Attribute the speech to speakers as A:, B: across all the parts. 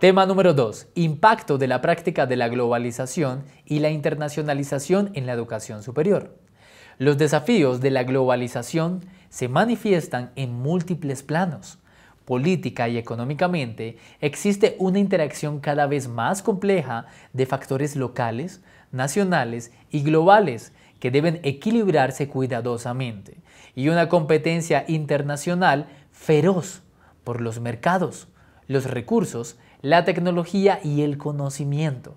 A: Tema número 2. Impacto de la práctica de la globalización y la internacionalización en la educación superior. Los desafíos de la globalización se manifiestan en múltiples planos. Política y económicamente existe una interacción cada vez más compleja de factores locales, nacionales y globales que deben equilibrarse cuidadosamente, y una competencia internacional feroz por los mercados, los recursos la tecnología y el conocimiento.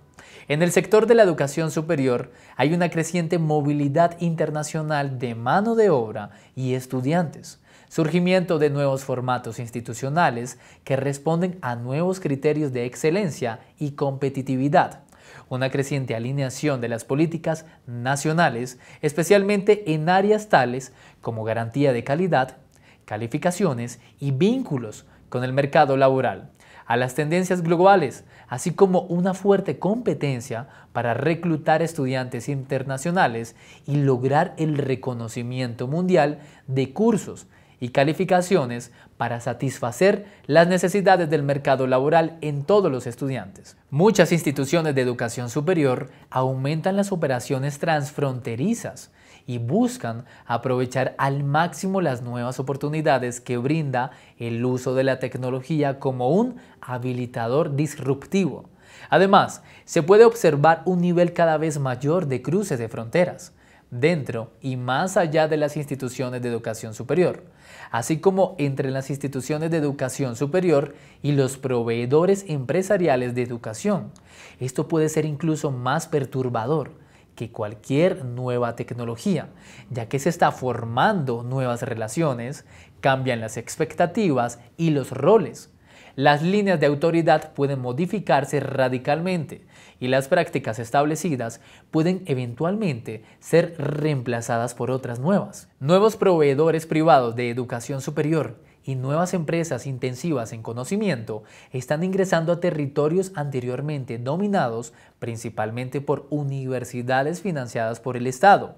A: En el sector de la educación superior hay una creciente movilidad internacional de mano de obra y estudiantes, surgimiento de nuevos formatos institucionales que responden a nuevos criterios de excelencia y competitividad, una creciente alineación de las políticas nacionales, especialmente en áreas tales como garantía de calidad, calificaciones y vínculos con el mercado laboral a las tendencias globales, así como una fuerte competencia para reclutar estudiantes internacionales y lograr el reconocimiento mundial de cursos y calificaciones para satisfacer las necesidades del mercado laboral en todos los estudiantes. Muchas instituciones de educación superior aumentan las operaciones transfronterizas y buscan aprovechar al máximo las nuevas oportunidades que brinda el uso de la tecnología como un habilitador disruptivo. Además, se puede observar un nivel cada vez mayor de cruces de fronteras dentro y más allá de las instituciones de educación superior, así como entre las instituciones de educación superior y los proveedores empresariales de educación. Esto puede ser incluso más perturbador, que cualquier nueva tecnología, ya que se está formando nuevas relaciones, cambian las expectativas y los roles, las líneas de autoridad pueden modificarse radicalmente y las prácticas establecidas pueden eventualmente ser reemplazadas por otras nuevas. Nuevos proveedores privados de educación superior y nuevas empresas intensivas en conocimiento están ingresando a territorios anteriormente dominados principalmente por universidades financiadas por el Estado.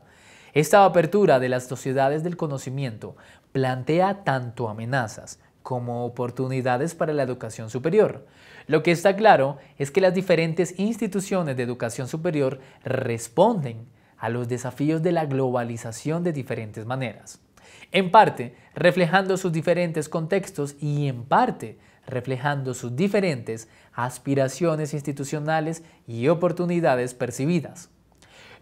A: Esta apertura de las sociedades del conocimiento plantea tanto amenazas como oportunidades para la educación superior. Lo que está claro es que las diferentes instituciones de educación superior responden a los desafíos de la globalización de diferentes maneras, en parte reflejando sus diferentes contextos y en parte reflejando sus diferentes aspiraciones institucionales y oportunidades percibidas.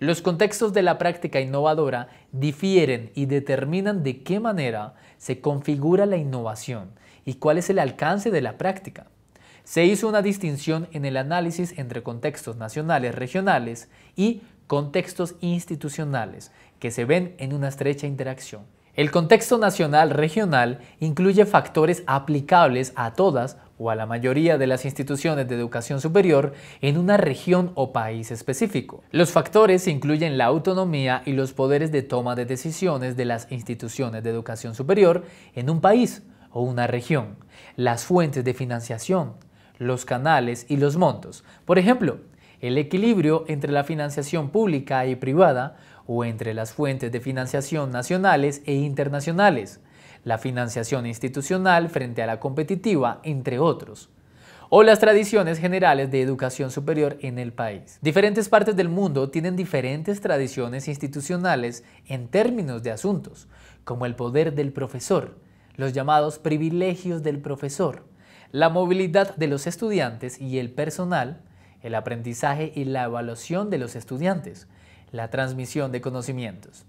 A: Los contextos de la práctica innovadora difieren y determinan de qué manera se configura la innovación y cuál es el alcance de la práctica. Se hizo una distinción en el análisis entre contextos nacionales, regionales y contextos institucionales que se ven en una estrecha interacción. El contexto nacional regional incluye factores aplicables a todas o a la mayoría de las instituciones de educación superior en una región o país específico. Los factores incluyen la autonomía y los poderes de toma de decisiones de las instituciones de educación superior en un país o una región, las fuentes de financiación, los canales y los montos. Por ejemplo, el equilibrio entre la financiación pública y privada o entre las fuentes de financiación nacionales e internacionales, la financiación institucional frente a la competitiva, entre otros o las tradiciones generales de educación superior en el país. Diferentes partes del mundo tienen diferentes tradiciones institucionales en términos de asuntos, como el poder del profesor, los llamados privilegios del profesor, la movilidad de los estudiantes y el personal, el aprendizaje y la evaluación de los estudiantes, la transmisión de conocimientos.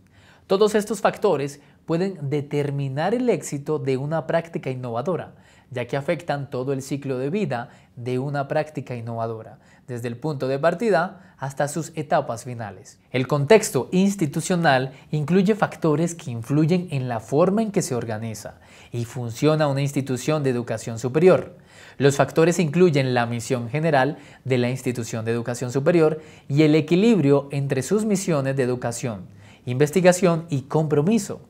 A: Todos estos factores pueden determinar el éxito de una práctica innovadora, ya que afectan todo el ciclo de vida de una práctica innovadora, desde el punto de partida hasta sus etapas finales. El contexto institucional incluye factores que influyen en la forma en que se organiza y funciona una institución de educación superior. Los factores incluyen la misión general de la institución de educación superior y el equilibrio entre sus misiones de educación, investigación y compromiso,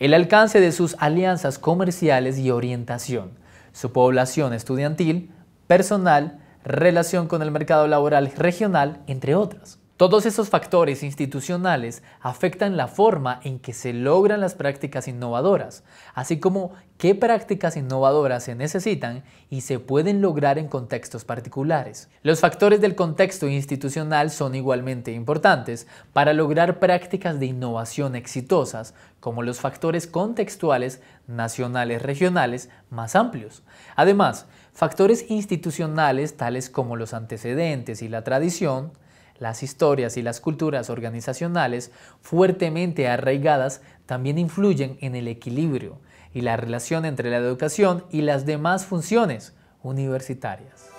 A: el alcance de sus alianzas comerciales y orientación, su población estudiantil, personal, relación con el mercado laboral regional, entre otras. Todos esos factores institucionales afectan la forma en que se logran las prácticas innovadoras, así como qué prácticas innovadoras se necesitan y se pueden lograr en contextos particulares. Los factores del contexto institucional son igualmente importantes para lograr prácticas de innovación exitosas, como los factores contextuales nacionales regionales más amplios. Además, factores institucionales tales como los antecedentes y la tradición, las historias y las culturas organizacionales fuertemente arraigadas también influyen en el equilibrio y la relación entre la educación y las demás funciones universitarias.